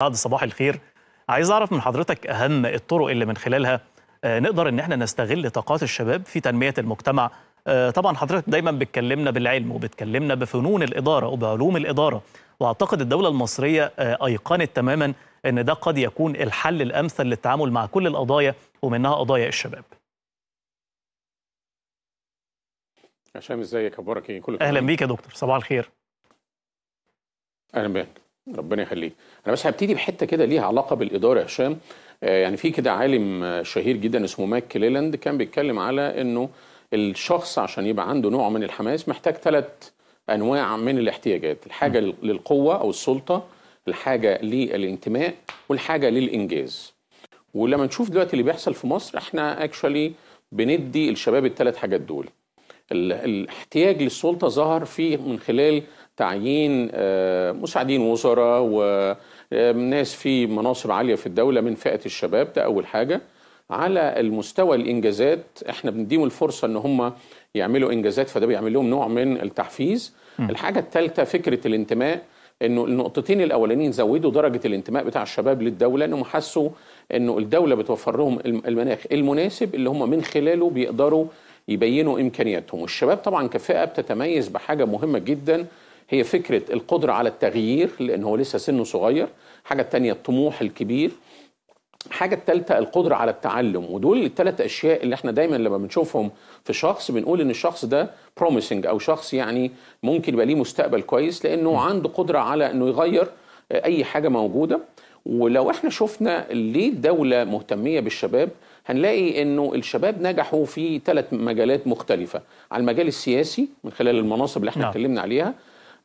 بعد صباح الخير عايز اعرف من حضرتك اهم الطرق اللي من خلالها آه، نقدر ان احنا نستغل طاقات الشباب في تنميه المجتمع آه، طبعا حضرتك دايما بتكلمنا بالعلم وبتكلمنا بفنون الاداره وبعلوم الاداره واعتقد الدوله المصريه آه، ايقنت تماما ان ده قد يكون الحل الامثل للتعامل مع كل القضايا ومنها قضايا الشباب هشام ازيك اخبارك ايه كله اهلا بيك يا دكتور صباح الخير اهلا بك ربنا يخليك انا بس هبتدي بحته كده ليها علاقه بالاداره يا هشام آه، يعني في كده عالم آه، شهير جدا اسمه ماك كليلاند كان بيتكلم على انه الشخص عشان يبقى عنده نوع من الحماس محتاج ثلاث انواع من الاحتياجات الحاجه للقوه او السلطه الحاجه للانتماء والحاجه للانجاز ولما نشوف دلوقتي اللي بيحصل في مصر احنا اكشولي بندي الشباب الثلاث حاجات دول الاحتياج للسلطه ظهر في من خلال تعيين آه، مساعدين وزراء وناس في مناصب عاليه في الدوله من فئه الشباب ده اول حاجه على المستوى الانجازات احنا بنديهم الفرصه ان هم يعملوا انجازات فده بيعمل لهم نوع من التحفيز م. الحاجه الثالثه فكره الانتماء انه النقطتين الاولانيين زودوا درجه الانتماء بتاع الشباب للدوله انهم حسوا انه الدوله بتوفر لهم المناخ المناسب اللي هم من خلاله بيقدروا يبينوا امكانياتهم والشباب طبعا كفئه بتتميز بحاجه مهمه جدا هي فكره القدره على التغيير لان هو لسه سنه صغير حاجه الثانيه الطموح الكبير الحاجة الثالثة القدرة على التعلم ودول الثلاث أشياء اللي احنا دايما لما بنشوفهم في شخص بنقول إن الشخص ده بروميسنج أو شخص يعني ممكن يبقى ليه مستقبل كويس لأنه عنده قدرة على إنه يغير أي حاجة موجودة ولو احنا شفنا ليه الدولة مهتمية بالشباب هنلاقي انه الشباب نجحوا في ثلاث مجالات مختلفة على المجال السياسي من خلال المناصب اللي احنا نعم. اتكلمنا عليها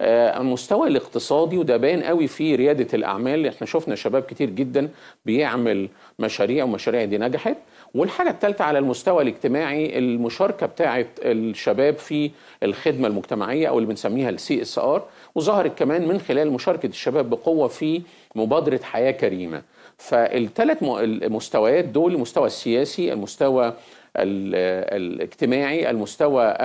آه، المستوى الاقتصادي وده باين قوي في رياده الاعمال احنا شفنا شباب كتير جدا بيعمل مشاريع والمشاريع دي نجحت والحاجه الثالثه على المستوى الاجتماعي المشاركه بتاعه الشباب في الخدمه المجتمعيه او اللي بنسميها السي اس ار وظهرت كمان من خلال مشاركه الشباب بقوه في مبادره حياه كريمه فالثلاث مستويات دول المستوى السياسي المستوى الاجتماعي المستوى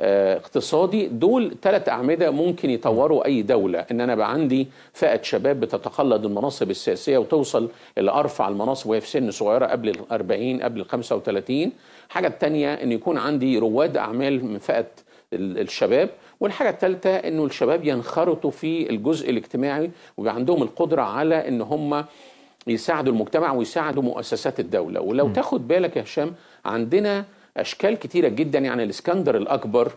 الاقتصادي دول ثلاث أعمدة ممكن يطوروا أي دولة إن أنا بقى عندي فئة شباب بتتقلد المناصب السياسية وتوصل لأرفع المناصب وهي في سن صغيرة قبل ال 40 قبل ال 35 حاجة الثانية إن يكون عندي رواد أعمال من فئة الشباب والحاجة الثالثة إنه الشباب ينخرطوا في الجزء الاجتماعي ويبقى عندهم القدرة على إن هم يساعدوا المجتمع ويساعدوا مؤسسات الدوله ولو م. تاخد بالك يا هشام عندنا اشكال كتيره جدا يعني الاسكندر الاكبر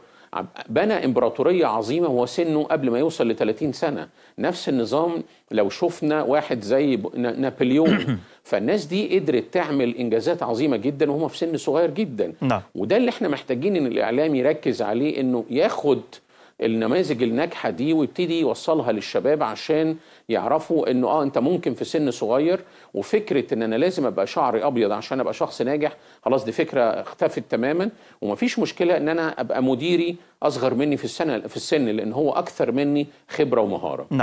بنى امبراطوريه عظيمه هو سنه قبل ما يوصل ل 30 سنه نفس النظام لو شفنا واحد زي نابليون فالناس دي قدرت تعمل انجازات عظيمه جدا وهم في سن صغير جدا نعم. وده اللي احنا محتاجين ان الاعلام يركز عليه انه ياخد النماذج الناجحه دي ويبتدي يوصلها للشباب عشان يعرفوا انه اه انت ممكن في سن صغير وفكره ان انا لازم ابقى شعري ابيض عشان ابقى شخص ناجح خلاص دي فكره اختفت تماما ومفيش مشكله ان انا ابقى مديري اصغر مني في السنه في السن لان هو اكثر مني خبره ومهاره نعم.